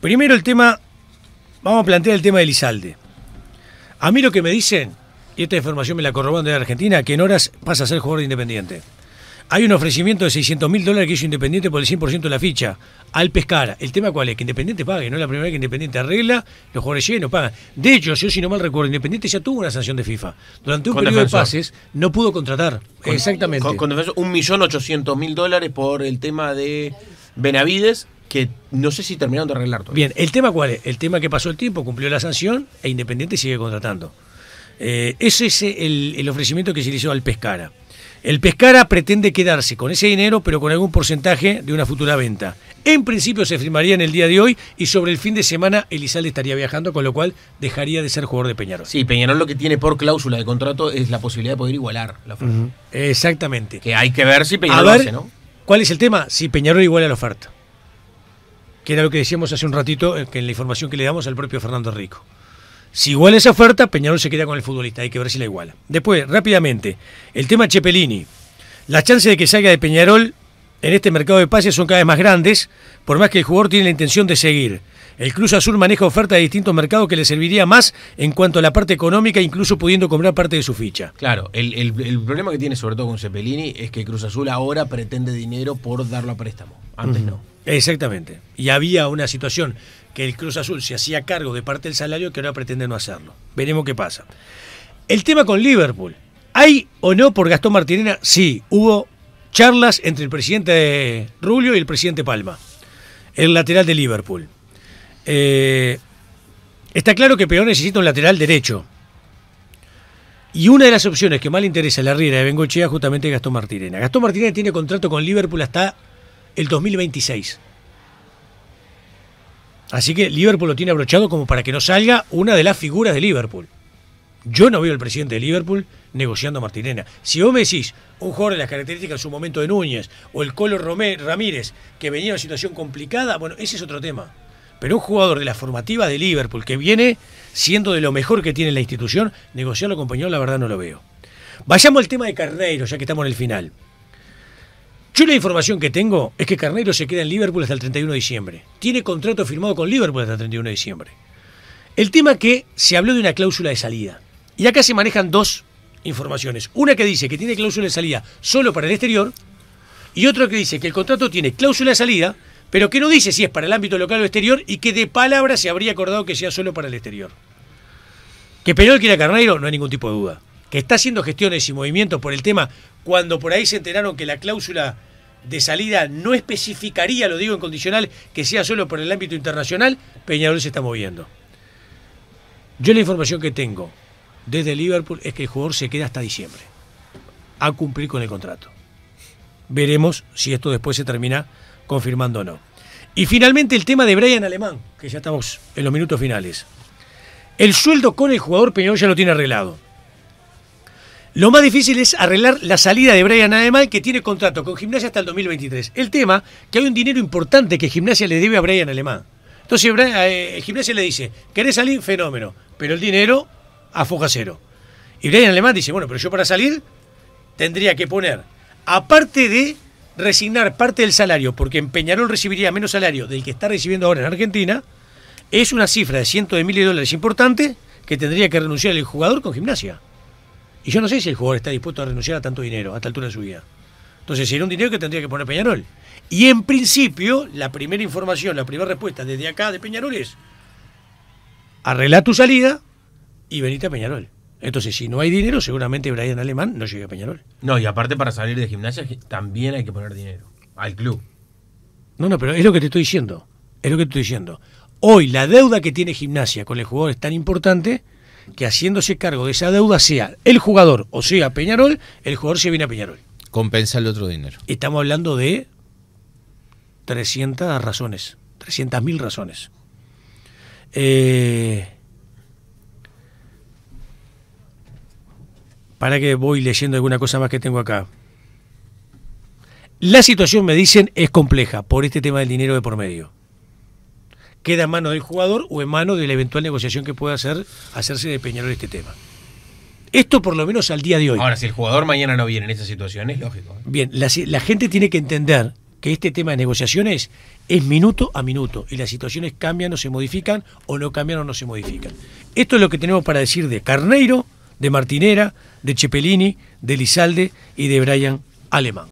Primero el tema, vamos a plantear el tema de Lizalde. A mí lo que me dicen, y esta información me la corroboran de Argentina, que en horas pasa a ser jugador de Independiente. Hay un ofrecimiento de 600 mil dólares que hizo Independiente por el 100% de la ficha al pescar El tema cuál es, que Independiente pague, no es la primera vez que Independiente arregla, los jugadores llenos no pagan. De hecho, yo si no mal recuerdo, Independiente ya tuvo una sanción de FIFA. Durante un periodo de pases no pudo contratar. Exactamente. Con, un millón ochocientos mil dólares por el tema de Benavides que no sé si terminaron de arreglar todo. Bien, ¿el tema cuál es? El tema que pasó el tiempo, cumplió la sanción e Independiente sigue contratando. Eh, ese es el, ofrecimiento que se le hizo al Pescara. El Pescara pretende quedarse con ese dinero, pero con algún porcentaje de una futura venta. En principio se firmaría en el día de hoy y sobre el fin de semana Elizalde estaría viajando, con lo cual dejaría de ser jugador de Peñarol. Sí, Peñarol lo que tiene por cláusula de contrato es la posibilidad de poder igualar la oferta. Exactamente. Que hay que ver si Peñarol A hace, ¿no? ¿Cuál es el tema? Si Peñarol iguala la oferta que era lo que decíamos hace un ratito, eh, en la información que le damos al propio Fernando Rico. Si igual esa oferta, Peñarol se queda con el futbolista, hay que ver si la iguala. Después, rápidamente, el tema Chepelini. Las chances de que salga de Peñarol en este mercado de pases son cada vez más grandes, por más que el jugador tiene la intención de seguir. El Cruz Azul maneja ofertas de distintos mercados que le serviría más en cuanto a la parte económica, incluso pudiendo comprar parte de su ficha. Claro, el, problema que tiene sobre todo con Cepelini es que Cruz Azul ahora pretende dinero por darlo a préstamo. Antes no. Exactamente. Y había una situación que el Cruz Azul se hacía cargo de parte del salario que ahora pretende no hacerlo. Veremos qué pasa. El tema con Liverpool. ¿Hay o no por Gastón Martirena? Sí, hubo charlas entre el presidente Rubio y el presidente Palma, el lateral de Liverpool. Eh, está claro que Peón necesita un lateral derecho. Y una de las opciones que más le interesa a la riera de Bengochea justamente Gastón Martirena. Gastón Martirena tiene contrato con Liverpool hasta el 2026. Así que Liverpool lo tiene abrochado como para que no salga una de las figuras de Liverpool. Yo no veo al presidente de Liverpool negociando a Martirena. Si vos me decís un jugador de las características en su momento de Núñez o el Colo Romé, Ramírez, que venía en una situación complicada, bueno, ese es otro tema. Pero un jugador de la formativa de Liverpool que viene siendo de lo mejor que tiene la institución, negociarlo, con Peñón, la verdad no lo veo. Vayamos al tema de Carreiro ya que estamos en el final. Yo la información que tengo es que Carneiro se queda en Liverpool hasta el 31 de diciembre. Tiene contrato firmado con Liverpool hasta el 31 de diciembre. El tema que se habló de una cláusula de salida. Y acá se manejan dos informaciones. Una que dice que tiene cláusula de salida solo para el exterior y otra que dice que el contrato tiene cláusula de salida, pero que no dice si es para el ámbito local o exterior y que de palabra se habría acordado que sea solo para el exterior. Que quiere era Carneiro, no hay ningún tipo de duda. Que está haciendo gestiones y movimientos por el tema cuando por ahí se enteraron que la cláusula de salida no especificaría, lo digo en condicional, que sea solo por el ámbito internacional, Peñarol se está moviendo. Yo la información que tengo desde Liverpool es que el jugador se queda hasta diciembre a cumplir con el contrato. Veremos si esto después se termina confirmando o no. Y finalmente el tema de Brian Alemán, que ya estamos en los minutos finales. El sueldo con el jugador Peñarol ya lo tiene arreglado. Lo más difícil es arreglar la salida de Brian Alemán, que tiene contrato con Gimnasia hasta el 2023. El tema, que hay un dinero importante que Gimnasia le debe a Brian Alemán. Entonces eh, Gimnasia le dice, ¿querés salir? Fenómeno. Pero el dinero a cero. Y Brian Alemán dice, bueno, pero yo para salir tendría que poner, aparte de resignar parte del salario, porque en Peñarol recibiría menos salario del que está recibiendo ahora en Argentina, es una cifra de cientos de miles de dólares importante que tendría que renunciar el jugador con gimnasia. Y yo no sé si el jugador está dispuesto a renunciar a tanto dinero a esta altura de su vida. Entonces, sería un dinero que tendría que poner Peñarol. Y en principio, la primera información, la primera respuesta desde acá de Peñarol es: arregla tu salida y venite a Peñarol. Entonces, si no hay dinero, seguramente Brian Alemán no llega a Peñarol. No, y aparte para salir de gimnasia también hay que poner dinero al club. No, no, pero es lo que te estoy diciendo. Es lo que te estoy diciendo. Hoy la deuda que tiene gimnasia con el jugador es tan importante que haciéndose cargo de esa deuda sea el jugador o sea Peñarol, el jugador se viene a Peñarol. Compensa el otro dinero. Estamos hablando de 300 razones, mil razones. Eh, para que voy leyendo alguna cosa más que tengo acá. La situación, me dicen, es compleja por este tema del dinero de por medio queda en mano del jugador o en mano de la eventual negociación que pueda hacer, hacerse de Peñarol este tema. Esto por lo menos al día de hoy. Ahora, si el jugador mañana no viene en esa situación, es lógico. ¿eh? Bien, la, la, gente tiene que entender que este tema de negociaciones es minuto a minuto y las situaciones cambian o se modifican o no cambian o no se modifican. Esto es lo que tenemos para decir de Carneiro, de Martinera, de Cepelini, de Lizalde y de Brian Alemán.